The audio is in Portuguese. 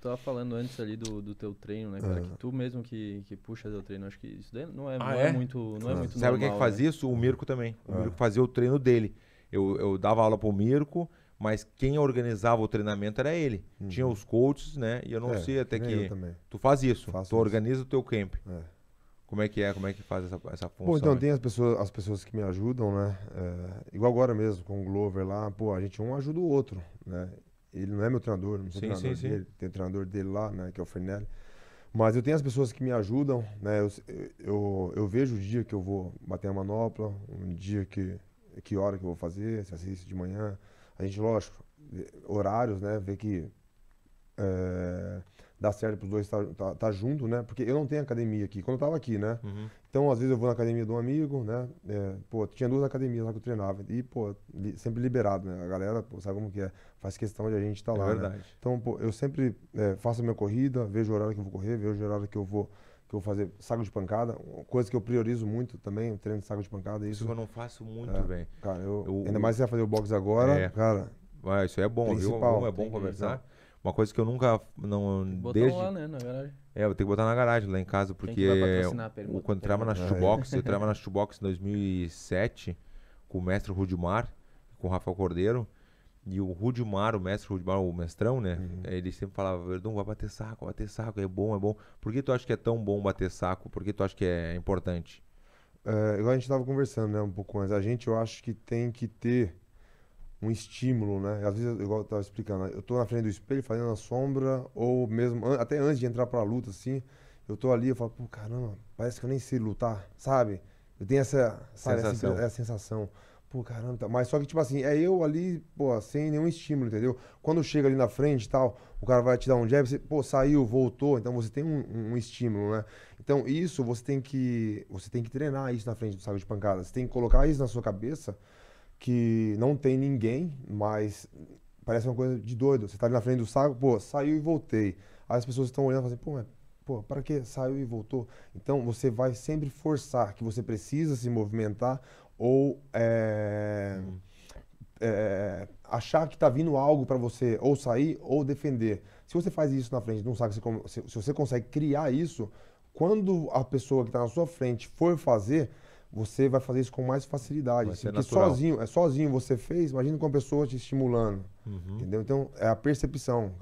tu tava falando antes ali do, do teu treino, né, cara? Que é. tu mesmo que, que puxa teu treino. Acho que isso não é, ah, não é? é? muito, não é. muito Sabe normal, quem é que fazia né? isso? O Mirko também. O ah. Mirko fazia o treino dele. Eu, eu dava aula pro Mirko, mas quem organizava o treinamento era ele. Hum. Tinha os coaches, né? E eu não é, sei até que... Tu faz isso. Faço tu isso. organiza o teu camp. É. Como é que é? Como é que faz essa, essa função? bom então aí? Né? tem as pessoas, as pessoas que me ajudam, né? É, igual agora mesmo, com o Glover lá, pô, a gente um ajuda o outro, né? Ele não é meu treinador, não sou sim, treinador sim, dele. Tem o treinador dele lá, né, que é o Fernelli. Mas eu tenho as pessoas que me ajudam, né? Eu, eu, eu vejo o dia que eu vou bater a manopla, um dia que, que hora que eu vou fazer, se assiste de manhã. A gente, lógico, horários, né? Vê que é, eh, dá certo para os dois estar tá, tá, tá, junto, né? Porque eu não tenho academia aqui, quando eu estava aqui, né? Uhum. Então, às vezes eu vou na academia de um amigo, né? É, pô, tinha duas academias lá que eu treinava. E, pô, li, sempre liberado, né? A galera, pô, sabe como que é? Faz questão de a gente estar tá é lá, é verdade. Né? Então, pô, eu sempre é, faço a minha corrida, vejo o horário que eu vou correr, vejo o horário que eu vou que eu vou fazer saco de pancada, coisa que eu priorizo muito também, treino de saco de pancada. Isso, isso eu não faço muito, é, Cara, eu, eu, ainda mais se ia fazer o boxe agora, é. cara. Mas isso é, é bom, principal. viu? Um é bom conversar. Uma coisa que eu nunca não Botou desde lá, né, na garagem. É, eu tenho que botar na garagem lá em casa porque o, quando entrava na ah, é. shoebox, eu entrava na shoebox em 2007 com o mestre Rudimar, com o Rafael Cordeiro. E o Rudimar, o mestre Rudimar, o mestrão, né? Uhum. Eh, ele sempre falava, Verdão vai bater saco, vai bater saco, é bom, é bom. Por que tu acha que é tão bom bater saco? Por que tu acha que é importante? É, igual a gente estava conversando, né, um pouco antes. A gente, eu acho que tem que ter um estímulo, né? Às vezes, igual eu tava explicando, eu tô na frente do espelho fazendo a sombra, ou mesmo, an até antes de entrar pra luta, assim, eu tô ali, eu falo, pô, caramba, parece que eu nem sei lutar, sabe? Eu tenho essa, sabe, sensação. Essa, essa sensação. Pô, caramba, tá, mas só que, tipo assim, é eu ali, pô, sem nenhum estímulo, entendeu? Quando chega ali na frente e tal, o cara vai te dar um jab, você, pô, saiu, voltou, então você tem um, um estímulo, né? Então, isso você tem que, você tem que treinar isso na frente do saco de pancada. Você tem que colocar isso na sua cabeça que não tem ninguém, mas parece uma coisa de doido. Você tá ali na frente do saco, pô, saiu e voltei. Aí as pessoas estão olhando e falam assim, pô, mas, pô, para que saiu e voltou? Então você vai sempre forçar que você precisa se movimentar ou é, é, achar que tá vindo algo para você ou sair ou defender. Se você faz isso na frente de um saco, se, se você consegue criar isso, quando a pessoa que está na sua frente for fazer, você vai fazer isso com mais facilidade. Porque natural. sozinho, é sozinho você fez, imagina com a pessoa te estimulando. Uhum. Entendeu? Então, é a percepção.